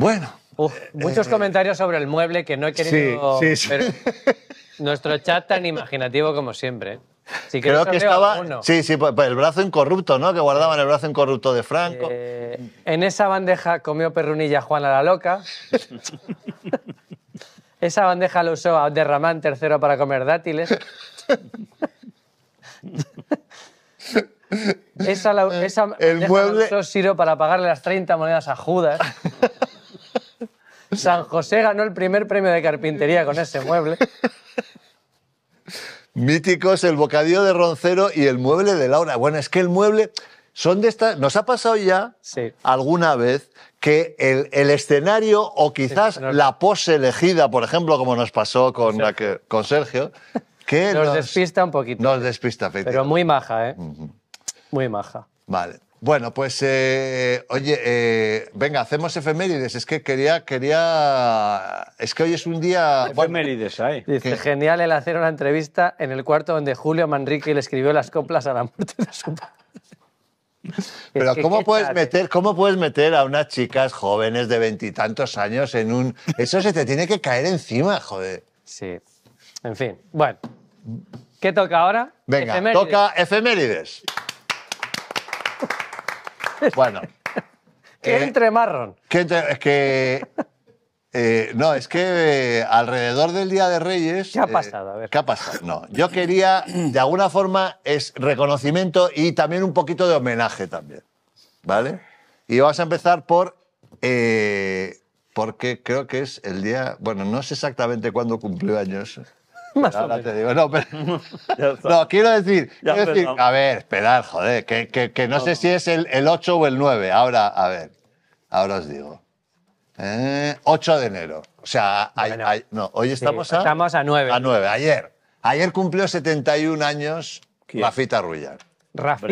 Bueno. muchos eh, comentarios sobre el mueble que no he querido. Sí, sí, nuestro chat tan imaginativo como siempre. ¿eh? Creo que estaba. Sí, sí, pues, pues, el brazo incorrupto, ¿no? Que guardaban el brazo incorrupto de Franco. Eh, en esa bandeja comió perrunilla Juana la Loca. esa bandeja la usó Derramán III para comer dátiles. esa, el mueble... la usó Siro para pagarle las 30 monedas a Judas. San José ganó el primer premio de carpintería con ese mueble. Míticos, el bocadillo de Roncero y el mueble de Laura. Bueno, es que el mueble son de estas. Nos ha pasado ya alguna vez que el, escenario o quizás la pose elegida, por ejemplo, como nos pasó con, Sergio. La que, nos, despista un poquito. Nos despista, Pero muy maja, ¿eh? Muy maja. Vale. Bueno, pues eh, oye, eh, venga, hacemos efemérides. Es que quería, quería, es que hoy es un día. Efemérides, Dice, genial el hacer una entrevista en el cuarto donde Julio Manrique le escribió las coplas a la muerte de su padre. Pero ¿cómo puedes, meter, ¿cómo puedes meter a unas chicas jóvenes de veintitantos años en un... Eso se te tiene que caer encima, joder. Sí. En fin, bueno. ¿Qué toca ahora? Venga, toca efemérides. Bueno. Eh, entre marrón. es que. Eh, no, es que eh, alrededor del Día de Reyes. ¿Qué ha pasado? A ver. ¿Qué ha pasado? No. Yo quería, de alguna forma, es reconocimiento y también un poquito de homenaje también. ¿Vale? Y vamos a empezar por porque creo que es el día, bueno, no sé exactamente cuándo cumplió años Más o te digo, no, pero, no quiero decir, quiero decir a ver, esperad, joder, que, no, sé si es el, 8 o el 9. Ahora, a ver, ahora os digo. 8 eh, de enero. O sea, no, hoy estamos, a, estamos a 9. A 9, ayer. Ayer cumplió 71 años Rafita Rullán. Rafa.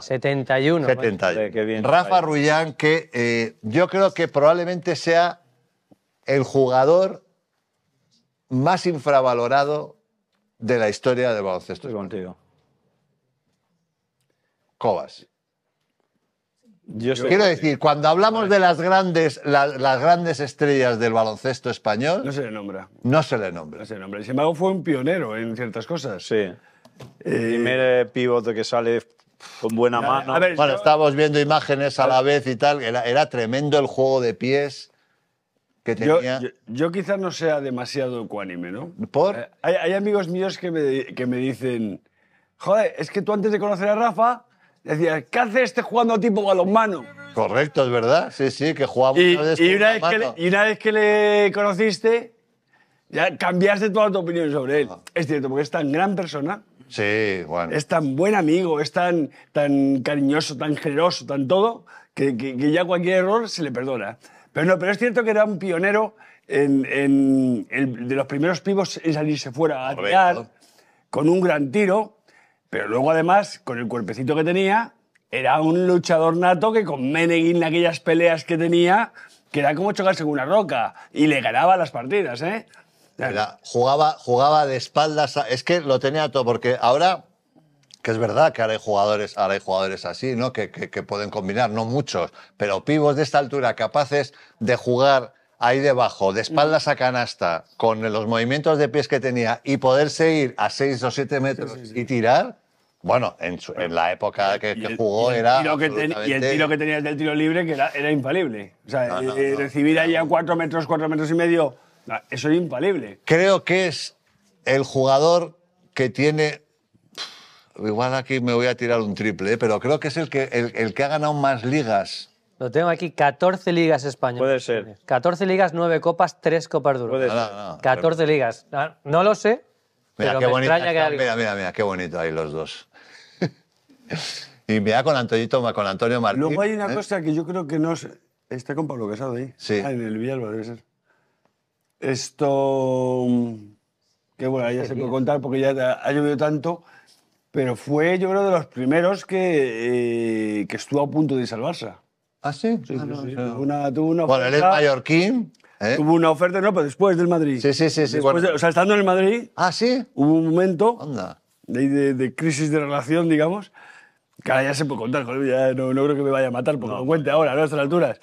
71. 71. Qué bien Rafa Rullán, que eh, yo creo que probablemente sea el jugador más infravalorado de la historia del baloncesto. Estoy contigo. Cobas. Yo Quiero decir, cuando hablamos de las grandes, las grandes estrellas del baloncesto español. No se le nombra. No se le nombra. No se le nombra. Sin embargo, fue un pionero en ciertas cosas. Sí. Eh, el primer eh, pivote que sale con buena mano. bueno, estábamos viendo imágenes a la vez y tal. era tremendo el juego de pies yo, yo, quizás no sea demasiado ecuánime, ¿no? ¿Por? Eh, hay, amigos míos que me, que me dicen, joder, es que tú antes de conocer a Rafa decías, ¿qué hace este jugando a tipo balonmano? Correcto, es verdad, sí, sí, que jugaba y, una vez y una vez, que le, y una vez que le conociste, ya cambiaste toda tu opinión sobre él. Ah. Es cierto, porque es tan gran persona. Sí, bueno. Es tan buen amigo, es tan, tan cariñoso, tan generoso, tan todo, que, que ya cualquier error se le perdona. Pero es cierto que era un pionero de los primeros pibos en salirse fuera a tirar con un gran tiro, pero luego además, con el cuerpecito que tenía, era un luchador nato que con en aquellas peleas que tenía, que era como chocarse con una roca y le ganaba las partidas, ¿eh? jugaba, jugaba de espaldas, es que lo tenía todo, porque ahora es verdad que ahora hay jugadores, jugadores así, ¿no? Que, pueden combinar, no muchos, pero pivos de esta altura capaces de jugar ahí debajo, de espaldas mm. a canasta, con los movimientos de pies que tenía y poder ir a 6 o 7 metros y tirar. Bueno, en, la época que, jugó era. y el tiro que tenía del tiro libre que era, impalible. infalible. O sea, eh, eh, recibir ahí a 4 metros, 4 metros y medio, eso es infalible. Creo que es el jugador que tiene igual aquí me voy a tirar un triple, ¿eh? pero creo que es el que, el, que ha ganado más ligas. Lo tengo aquí, 14 ligas españolas. Puede ser. 14 ligas, 9 copas, 3 copas duras. Puede ser. 14 ligas. Ah, no lo sé. Mira, pero qué me mira, mira, mira, qué bonito ahí los dos. y mira con, con Antonio Martín. Luego hay una ¿eh? cosa que yo creo que no es... Está con Pablo Casado ahí. Sí. Ah, en el Villalba debe ser. Esto... Mm, qué bueno, ya se puede contar porque ya ha llovido tanto pero fue yo creo de los primeros que, eh, que estuvo a punto de salvarse. ¿Ah, sí? sí, ah, Una, tuvo una oferta, bueno, él es mallorquín. Tuvo ¿eh? una oferta, no, pero después del Madrid. Sí, sí, sí. o sea, estando en el Madrid, ¿Ah, sí? hubo un momento de, de, crisis de relación, digamos, que ya se puede contar no, no creo que me vaya a matar, porque no, lo cuente ahora, a nuestras alturas.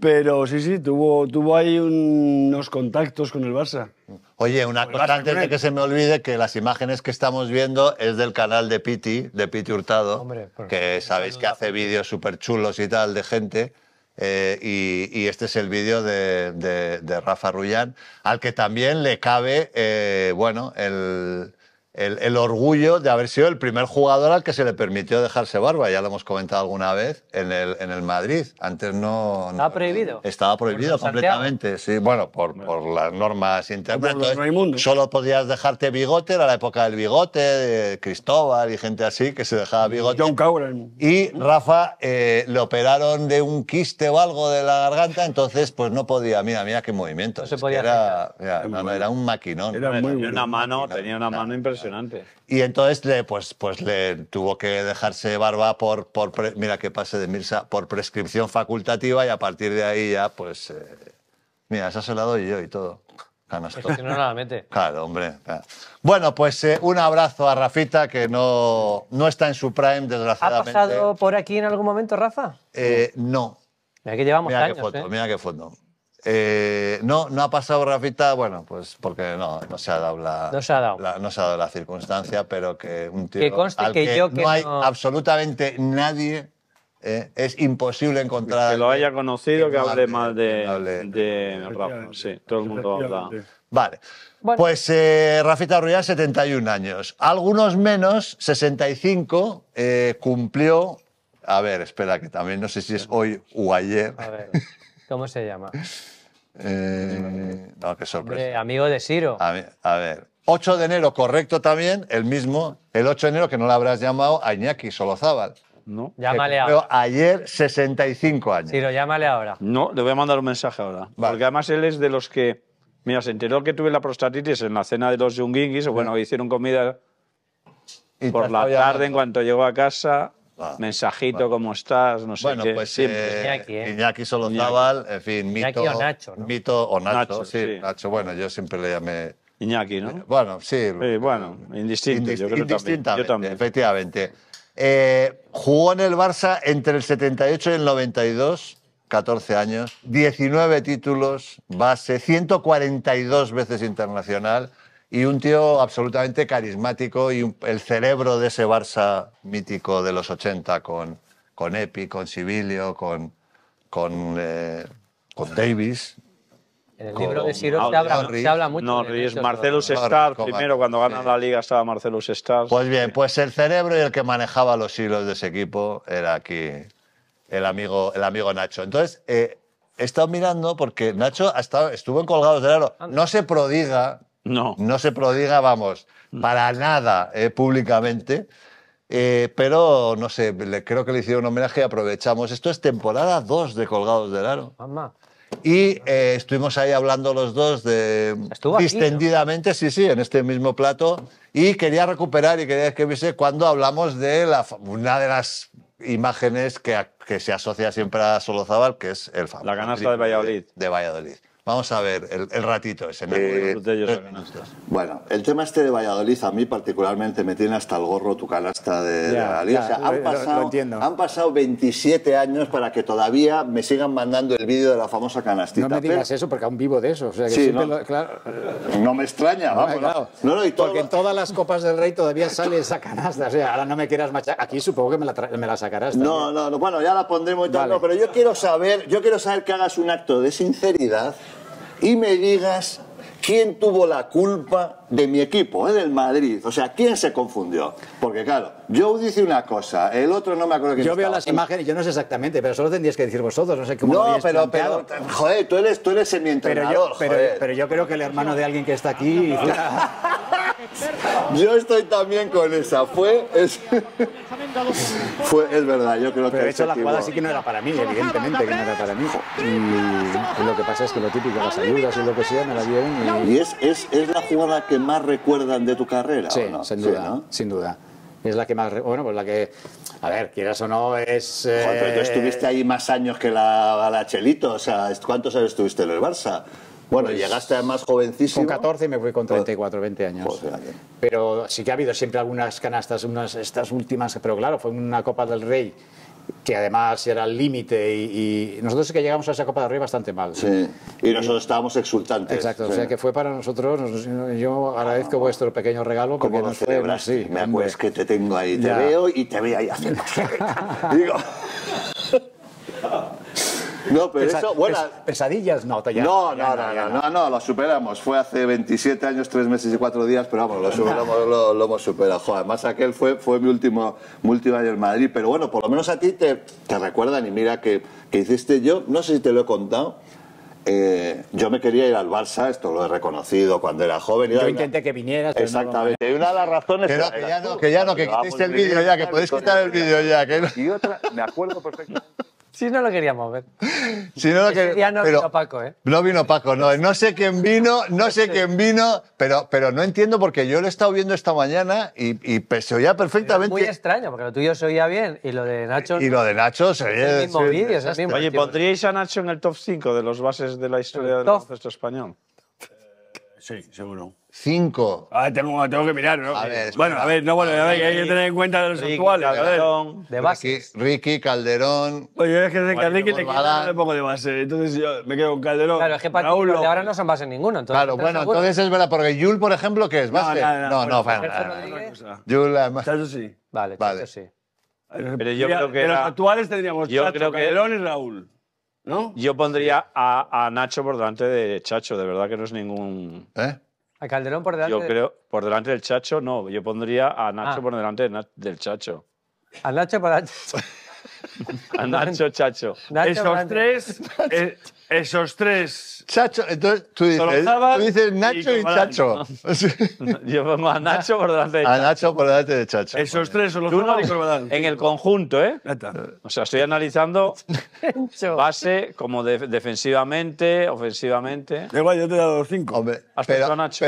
Pero sí, sí, tuvo, tuvo ahí unos contactos con el Barça. Oye, una cosa antes de que se me olvide, que las imágenes que estamos viendo es del canal de Piti, de Piti Hurtado, que sabéis que hace vídeos súper chulos y tal de gente. Eh, y, este es el vídeo de, Rafa Rullán, al que también le cabe, eh, bueno, el, el, orgullo de haber sido el primer jugador al que se le permitió dejarse barba, ya lo hemos comentado alguna vez, en el, en el Madrid. Antes no... Estaba prohibido. Estaba prohibido completamente, sí. Bueno, por, por las normas internas. No solo podías dejarte bigote, era la época del bigote, de Cristóbal y gente así que se dejaba bigote. Y Rafa eh, le operaron de un quiste o algo de la garganta, entonces pues no podía, mira, mira qué movimiento. No se podía. Era, era, un maquinón. Era, una mano, tenía una mano impresionante. Y entonces le, pues, pues le tuvo que dejarse barba por, por mira qué pase de Mirsa, por prescripción facultativa y a partir de ahí ya, pues, eh, mira, esa se la doy yo y todo. Ganas todo. no la mete. Claro, hombre. Bueno, pues eh, un abrazo a Rafita, que no, no está en su prime, desgraciadamente. ¿Ha pasado por aquí en algún momento, Rafa? Eh, no. Mira que llevamos mira años, Qué foto, Mira qué foto. Eh, no, no ha pasado Rafita, bueno, pues porque no, no se ha dado la, no ha dado. La, circunstancia, pero que un tío que que, yo que no hay absolutamente nadie eh, es imposible encontrar. Que lo haya conocido, que, hable mal de, Rafa. Sí, todo el mundo habla. Vale. Pues eh, Rafita Ruiz, 71 años. Algunos menos, 65, cumplió. A ver, espera, que también no sé si es hoy o ayer. A ver, ¿cómo se llama? Eh, no, qué sorpresa. amigo de Ciro. A ver, 8 de enero, correcto también, el mismo, el 8 de enero, que no le habrás llamado a Iñaki Solozábal. No. Llámale ahora. ayer 65 años. Ciro, llámale ahora. No, le voy a mandar un mensaje ahora. Porque además él es de los que. Mira, se enteró que tuve la prostatitis en la cena de los Yunguinguis, o bueno, hicieron comida y por la tarde en cuanto llegó a casa. Ah, Mensajito, ¿cómo estás? No sé bueno, pues eh, Iñaki, ¿eh? Iñaki en fin, Mito. Iñaki o Nacho, ¿no? Mito o Nacho, sí, Nacho, bueno, yo siempre le llamé... Iñaki, ¿no? Eh, bueno, sí. bueno, indistinto, yo creo indistintamente, yo también. efectivamente. Eh, jugó en el Barça entre el 78 y el 92, 14 años, 19 títulos, base, 142 veces internacional y un tío absolutamente carismático y el cerebro de ese Barça mítico de los 80 con, con Epi, con Sibilio, con, con, eh, con Davis. En el libro de Siro se habla, mucho. No, Marcelus Stark. primero cuando ganan la liga estaba Marcelo Stark. Pues bien, pues el cerebro y el que manejaba los hilos de ese equipo era aquí el amigo, el amigo Nacho. Entonces, eh, he estado mirando porque Nacho ha estado, estuvo en Colgados del Aro. No se prodiga no. No se prodiga, vamos, mm. para nada eh, públicamente. Eh, pero no sé, le, creo que le hicieron un homenaje y aprovechamos. Esto es temporada 2 de Colgados del Aro. Mamá. Y eh, estuvimos ahí hablando los dos de, distendidamente, sí, sí, en este mismo plato. Y quería recuperar y quería que viese cuando hablamos de una de las imágenes que, se asocia siempre a Solo Zabal, que es el famoso. La canasta de Valladolid. de Valladolid. Vamos a ver el, ratito ese. Eh, bueno, el tema este de Valladolid a mí particularmente me tiene hasta el gorro tu canasta de, han, pasado, 27 años para que todavía me sigan mandando el vídeo de la famosa canastita. No me digas eso porque aún vivo de eso. sí, no, claro. no me extraña, vamos. No, porque en todas las copas del rey todavía sale esa canasta. O sea, ahora no me quieras machacar. Aquí supongo que me la, me la sacarás. No, no, bueno, ya la pondremos y pero yo quiero saber, yo quiero saber que hagas un acto de sinceridad y me digas quién tuvo la culpa de mi equipo, ¿eh? del Madrid. O sea, quién se confundió. Porque claro, yo dice una cosa, el otro no me acuerdo quién Yo veo las imágenes, yo no sé exactamente, pero solo tendrías que decir vosotros, no sé cómo No, lo pero, planteado. joder, tú eres, tú eres entrenador pero, pero, pero yo, creo que el hermano de alguien que está aquí... Yo estoy también con esa. Fue. Es, fue, es verdad, yo creo Pero que. De hecho, la jugada sí que no era para mí, evidentemente que no era para mí. Y lo que pasa es que lo típico, las ayudas y lo que sea, me la dieron. Y, ¿Y es, es, es, la jugada que más recuerdan de tu carrera. Sí, sin duda, sin duda es la que más. Bueno, pues la que. A ver, quieras o no, es. Eh... pero tú eh, estuviste ahí más años que la, la Chelito. O sea, ¿cuántos años estuviste en el Barça? Bueno, pues llegaste además jovencísimo. Con 14 y me fui con 34, 20 años. Pues, pues, pero sí que ha habido siempre algunas canastas, unas estas últimas, pero claro, fue una Copa del Rey que además era el límite y, nosotros sí que llegamos a esa Copa del Rey bastante mal. Sí, y nosotros estábamos exultantes. Exacto, o sea que fue para nosotros, yo agradezco vuestro pequeño regalo Como nos fue Me acuerdo, que te tengo ahí, te veo y te veo ahí haciendo... Digo... No, pero eso, pesadillas, no, ya, no, no, no, no, no, lo superamos. Fue hace 27 años, 3 meses y 4 días, pero vamos, lo, superamos, lo, hemos superado. además, aquel fue, fue mi, último, año en Madrid, pero bueno, por lo menos a ti te, te recuerdan y mira que, que hiciste yo, no sé si te lo he contado. Eh, yo me quería ir al Barça, esto lo he reconocido cuando era joven. Yo intenté que vinieras. Exactamente. Y una de las razones que, ya no, que ya no, que quitiste el vídeo ya, que podéis quitar el vídeo ya. Que... Y otra, me acuerdo perfectamente si no lo queríamos ver. Si no lo ya no vino Paco, ¿eh? No vino Paco, no. sé quién vino, no sé quién vino, pero, pero no entiendo porque yo lo he estado viendo esta mañana y, se oía perfectamente. muy extraño, porque lo tuyo se oía bien y lo de Nacho. Y lo de Nacho se oía. el mismo Oye, ¿pondríais a Nacho en el top 5 de los bases de la historia del baloncesto español? Eh, sí, seguro. Cinco. A ah, tengo, tengo que mirar, ¿no? bueno, a ver, no, bueno, a ver, hay que tener en cuenta los Ricky, actuales. Calderón, de base. Ricky, Calderón. Pues yo es que de Calderón le pongo un poco de base. Entonces yo me quedo con Calderón. Claro, es que Raúl, ahora no son base ninguno. Entonces, claro, bueno, entonces es verdad, porque Yul, por ejemplo, ¿qué es? ¿Base? No, no, no. además. Chacho sí. Vale, Chacho sí. Pero yo creo que. los actuales tendríamos yo creo que Calderón y Raúl. ¿No? Yo pondría a, a Nacho por delante de Chacho, de verdad que no es ningún. ¿Eh? ¿A Calderón por delante? Yo creo, por delante del Chacho, no. Yo pondría a Nacho ah. por delante del Chacho. ¿A Nacho por delante? A Nacho Chacho. esos tres. Eh, esos tres. Chacho, entonces tú dices, eh, tú dices Nacho y, Chacho Yo pongo a Nacho por delante de Chacho. A Nacho por delante de Chacho. Esos tres son los no, En el conjunto, ¿eh? O sea, estoy analizando base como defensivamente, ofensivamente. igual, yo te he dado los cinco. pero, a Nacho.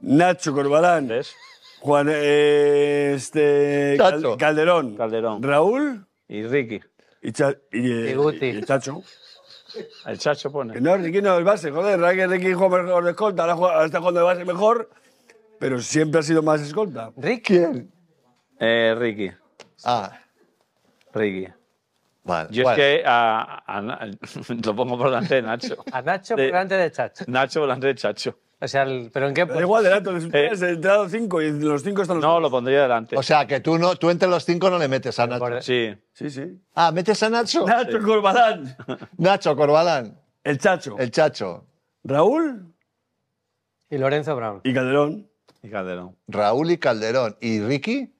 Nacho Corbalán. Juan eh, este, Calderón. Calderón. Raúl. Y Ricky. Y, eh, y, Chacho. El Chacho pone. no, Ricky no el base, joder. Que Ricky jugó mejor de escolta, ahora, está jugando de base mejor, pero siempre ha sido más escolta. ¿Ricky? Eh, Ricky. Ah. Ricky. Vale, Yo es que a, lo pongo por delante de Nacho. a Nacho por delante de Chacho. Nacho por delante de Chacho. O sea, pero en qué... Da igual, de Si eh. entrado cinco y los cinco están los. No, lo pondría delante. O sea, que tú, no, tú entre los cinco no le metes a Nacho. sí. Sí, sí. Ah, ¿metes a Nacho? Nacho Corbalán. Nacho Corbalán, El Chacho. el Chacho. Raúl Y Lorenzo Brown. y Calderón. Y Calderón. Raúl y Calderón. ¿Y Ricky?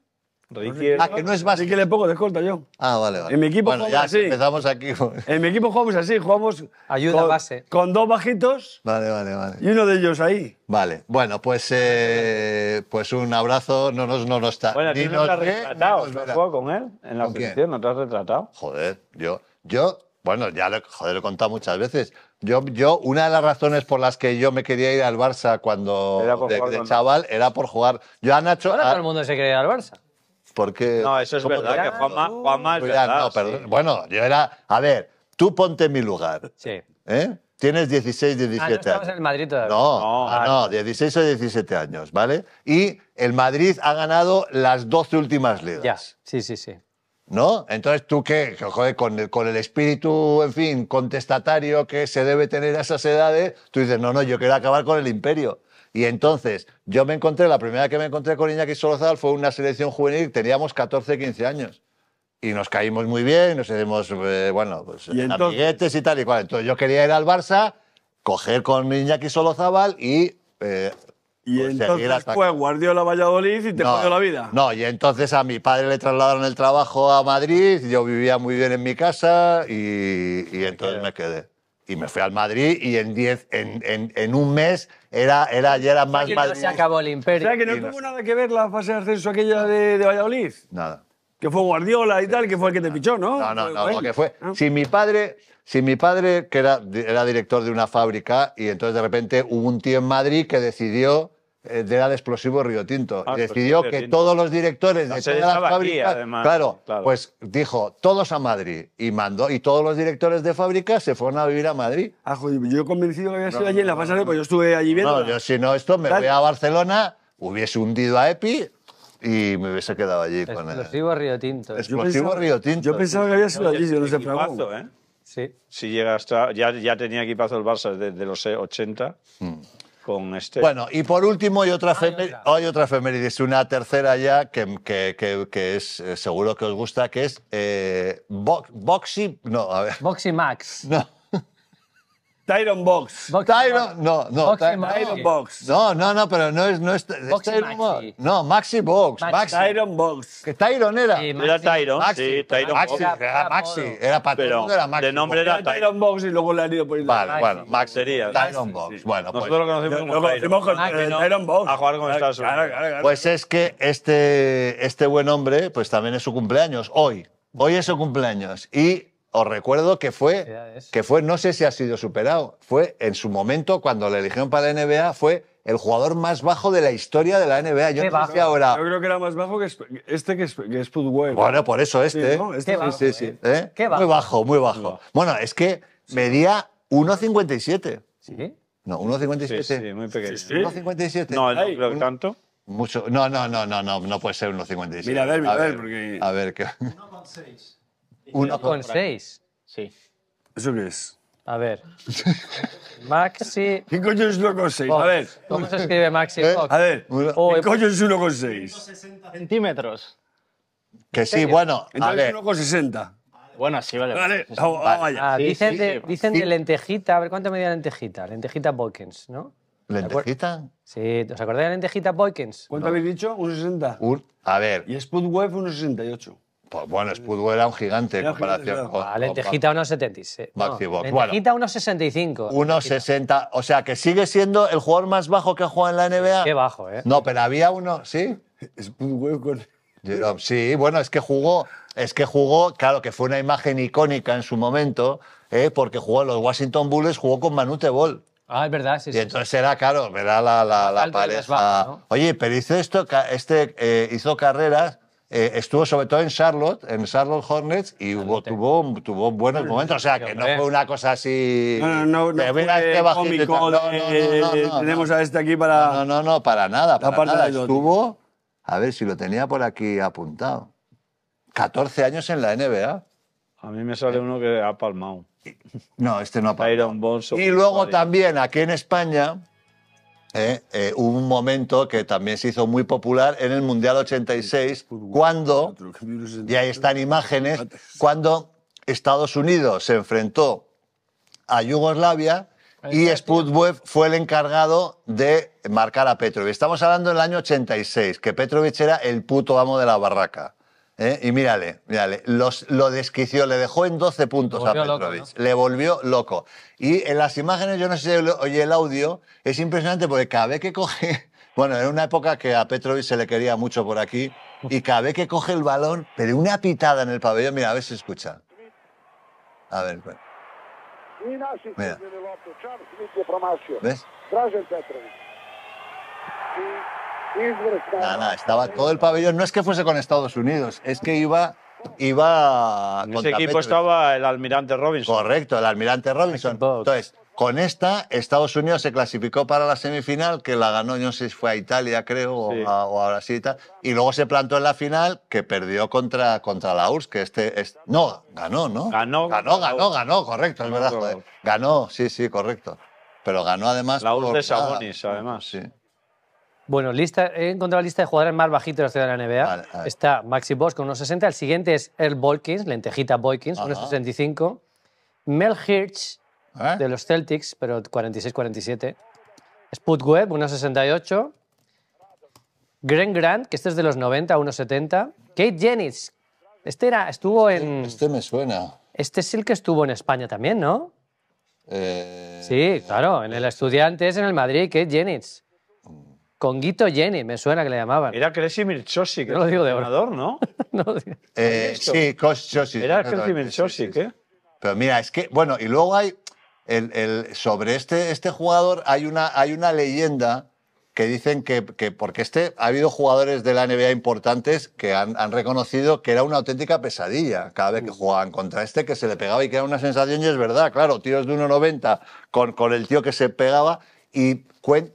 Ah, que no es básquet. que le pongo de escolta yo. Ah, vale, vale. En mi equipo bueno, jugamos ya así. Empezamos aquí. En pues. mi equipo jugamos así, jugamos Ayuda con, base. con dos bajitos. Vale, vale, vale. Y uno de ellos ahí. Vale. Bueno, pues, eh, pues un abrazo. No nos, no nos está. Bueno, ni no te has retratado. no no con él en la oposición, no te has retratado. Joder, yo, yo, bueno, ya lo, joder, lo he contado muchas veces. Yo, yo, una de las razones por las que yo me quería ir al Barça cuando de, chaval era por jugar. Yo a Nacho. Ahora a, todo el mundo se quería ir al Barça. Porque no, eso es verdad, que Juanma, es verdad, no, perdón. Bueno, yo era... A ver, tú ponte en mi lugar. Sí. ¿Eh? Tienes 16, 17 ah, no estamos años. en Madrid todavía. No, no, 16 ah, o 17 años, ¿vale? Y el Madrid ha ganado las 12 últimas ligas. Ya, sí, sí, sí. ¿No? Entonces, ¿tú qué? Joder, con el, con el espíritu, en fin, contestatario que se debe tener a esas edades, tú dices, no, no, yo quiero acabar con el imperio. Y entonces, yo me encontré, la primera que me encontré con Iñaki Solozal fue una selección juvenil, teníamos 14, 15 años. Y nos caímos muy bien, nos hicimos, eh, bueno, pues ¿Y y tal y cual. Entonces yo quería ir al Barça, coger con Iñaki Solozábal y... Eh, y pues, entonces fue Guardiola Valladolid y te no, la vida. No, y entonces a mi padre le trasladaron el trabajo a Madrid, yo vivía muy bien en mi casa y entonces me quedé y me fui al Madrid y en, diez, en, un mes era, era, ya era más o se acabó el imperio. O que no, tuvo nada que ver la fase de ascenso aquella de, de Valladolid. Nada. Que fue Guardiola y tal, que fue el que te pichó, ¿no? No, no, no, que fue. Ah. Si mi padre, mi padre que era, era director de una fábrica y entonces de repente hubo un tío en Madrid que decidió era eh, el explosivo Río Tinto. Ah, pues Decidió que todos los directores de todas las fábricas. además, claro, claro, pues dijo, todos a Madrid. Y mandó, y todos los directores de fábrica se fueron a vivir a Madrid. Ah, joder, yo he convencido que había sido allí en la pasada, pues yo estuve allí viendo. No, yo si no, esto me voy a Barcelona, hubiese hundido a EPI, y me hubiese quedado allí Explosivo con él. Explosivo Río Tinto. Explosivo Río Tinto. Yo pensaba que había sido allí, yo no sé, equipazo, ¿eh? Sí. Si llega hasta, ya, ya tenía equipazo el Barça desde los 80 con este. Bueno, y por último hay otra, femenina, hay otra es una tercera ya que, que, que, es eh, seguro que os gusta, que es eh, Boxy. No, a ver. Boxy Max. No. Tyron Box. Tyron, no, no, Tyron Box. No, no, no, pero no es, no Maxi. Box. No, Maxi Box. Tyron Box. Que Tyron era. Era Tyron, sí, Tyron Maxi, Box. Era, Maxi, era para era Maxi. de nombre era Tyron. Box y luego le han ido por el. Vale, bueno, Max Sería. Tyron Box. Bueno, pues. Nosotros lo conocimos como Tyron. conocimos con eh, Tyron Box. A jugar con Estados Unidos. Pues es que este, este buen hombre, pues también es su cumpleaños, hoy. Hoy es su cumpleaños. Y os recuerdo que fue, que fue, no sé si ha sido superado, fue en su momento, cuando le eligieron para la NBA, fue el jugador más bajo de la historia de la NBA. Yo no ahora. Yo creo que era más bajo que este que es, que Bueno, por eso este. ¿eh? Este, este sí, sí, ¿eh? ¿Eh? bajo. Muy bajo, muy bajo. Bueno, es que medía 1,57. ¿Sí? No, 1,57. Sí, sí, muy pequeño. 1,57. No, no, tanto. Mucho. No, no, no, no, no, no puede ser 1,57. Mira, a ver, a ver, porque. A ver, ¿qué? 1,6. 1,6. Sí. ¿Eso qué es? A ver. Maxi. ¿Qué coño es 1,6? A ver. ¿Cómo se escribe Maxi ¿Eh? Fox? A ver. ¿Qué coño es 1,6? Centímetros. Que sí, bueno. A ver. 1,60. Bueno, sí, vale. Vale, dicen de, lentejita, a ver cuánto medía lentejita. Lentejita Boykins, ¿no? ¿Lentejita? Sí, ¿os acordáis de la lentejita Boykins? ¿Cuánto habéis dicho? ¿1,60? A ver. Y Spudweb, 1,68. Pues bueno, Spudwell era un gigante en comparación con. lentejita unos 70. quita unos 65. O sea, que sigue siendo el jugador más bajo que ha jugado en la NBA. Qué bajo, ¿eh? No, pero había uno, ¿sí? Sí, bueno, es que jugó, es que jugó, claro que fue una imagen icónica en su momento, ¿eh? porque jugó los Washington Bulls, jugó con Manute Ball. Ah, es verdad, sí, sí. Y entonces era, claro, era la, la, la pareja. Oye, pero hizo esto, este eh, hizo carreras eh, estuvo sobre todo en Charlotte, en Charlotte Hornets, y hubo, tuvo, tuvo buenos momentos. O sea, que no fue una cosa así. Este no, no, no. no, tenemos a este aquí para. No, no, no, para nada. Para nada. Estuvo, a ver si lo tenía por aquí apuntado. 14 años en la NBA. A mí me sale uno que ha palmado. No, este no ha palmado. y luego también aquí en España ¿eh? Eh, hubo un momento que también se hizo muy popular en el Mundial 86, cuando, y están imágenes, cuando Estados Unidos se enfrentó a Yugoslavia y Webb fue el encargado de marcar a Petrovic. Estamos hablando del año 86, que Petrovic era el puto amo de la barraca. ¿eh? Y mírale, mírale, lo desquició, le dejó en 12 puntos a Petrovic, le volvió loco. Y en las imágenes, yo no sé si oye el audio, es impresionante porque cada que coge, bueno, en una época que a Petrovic se le quería mucho por aquí, y cada que coge el balón, pero una pitada en el pabellón, mira, a ver si escucha. A ver, bueno. mira. ¿Ves? Nada, estaba todo el pabellón. No es que fuese con Estados Unidos, es que iba iba. En ese equipo estaba el almirante Robinson. Correcto, el almirante Robinson. Entonces, con esta, Estados Unidos se clasificó para la semifinal, que la ganó, no sé si fue a Italia, creo, o, a, o, Brasil. Y luego se plantó en la final, que perdió contra, contra la URSS, que este, No, ganó, ¿no? Ganó. Ganó, ganó, ganó, correcto, es verdad, Ganó, sí, sí, correcto. Pero ganó además. La URSS de Sabonis, además. Sí. Bueno, lista, he encontrado la lista de jugadores más bajitos de la NBA. la Está Maxi Bosch con unos 60. El siguiente es Earl Boykins, lentejita Boykins, unos 65. Mel Hirsch, ¿Eh? de los Celtics, pero 46-47. Spud Webb, unos 68. Gren Grant, que este es de los 90, unos 70. Kate Jennings, este era, estuvo este, en... Este me suena. Este es el que estuvo en España también, ¿no? Eh, sí, claro, en el eh. Estudiantes, en el Madrid, Kate Jennings. Conguito Jenny, me suena que le llamaban. Era Kresimir Chosik, no lo digo de orador ¿no? sí, Kosh Chosik. Era Kresimir Chosik, ¿eh? Pero mira, es que, bueno, y luego hay, el, sobre este, este jugador hay una, hay una leyenda que dicen que, que, porque este ha habido jugadores de la NBA importantes que han, reconocido que era una auténtica pesadilla cada vez que mm. jugaban contra este, que se le pegaba y que era una sensación, y es verdad, claro, tiros de 1,90 con, con el tío que se pegaba, y cuen,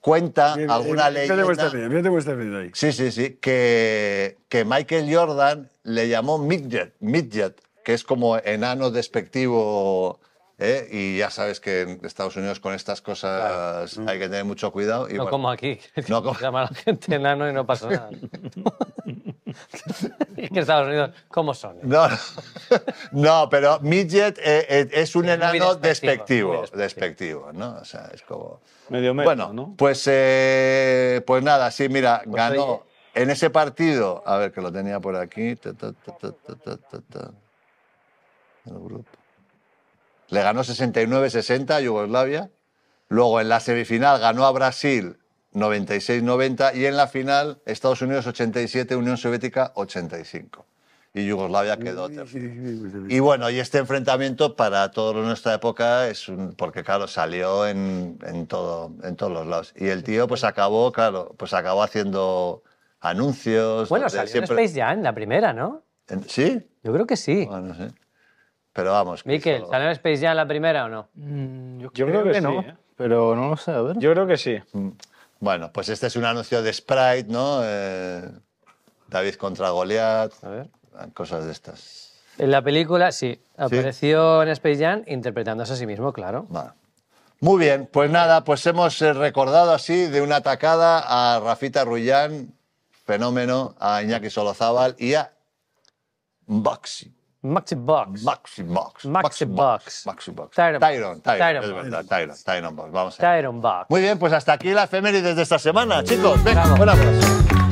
cuenta alguna ley. Este este sí, sí, sí, que, que, Michael Jordan le llamó midget, midget, que es como enano despectivo. ¿eh? Y ya sabes que en Estados Unidos con estas cosas hay que tener mucho cuidado. Y no como aquí, no llama a la gente enano y no pasa nada. que Estados Unidos, ¿cómo son? No, pero midget eh, eh, es un enano despectivo, despectivo, ¿no? O sea, es como... Medio bueno, Pues, eh, pues nada, sí, mira, pues ganó en ese partido, a ver que lo tenía por aquí, Le ganó 69-60 a Yugoslavia, luego en la semifinal ganó a Brasil 96-90 y en la final Estados Unidos 87, Unión Soviética 85. Y Yugoslavia quedó Y bueno, y este enfrentamiento para toda nuestra época es un, porque claro, salió en, en, todo, en todos los lados. Y el tío pues acabó, claro, pues acabó haciendo anuncios. Bueno, salió en Space Jam, la primera, ¿no? ¿Sí? Yo creo que sí. Bueno, sí. Pero vamos. Miquel, ¿salió en Space Jam la primera o no? yo, creo que, no, ¿eh? pero no lo sé, a ver. Yo creo que sí. Mm. Bueno, pues este es un anuncio de Sprite, ¿no? Eh, David contra Goliath, A ver. cosas de estas. En la película, sí, apareció en Space Jam interpretándose a sí mismo, claro. Muy bien, pues nada, pues hemos eh, recordado así de una atacada a Rafita Rullán, fenómeno, a Iñaki Solozábal y a Boxing. Maxi Box. Maxi Box. Maxi Box. Maxi Box. Tyron. Tyron. Tyron. Box. Vamos a Tyron Box. Muy bien, pues hasta aquí la efeméride de esta semana, chicos. Venga, buenas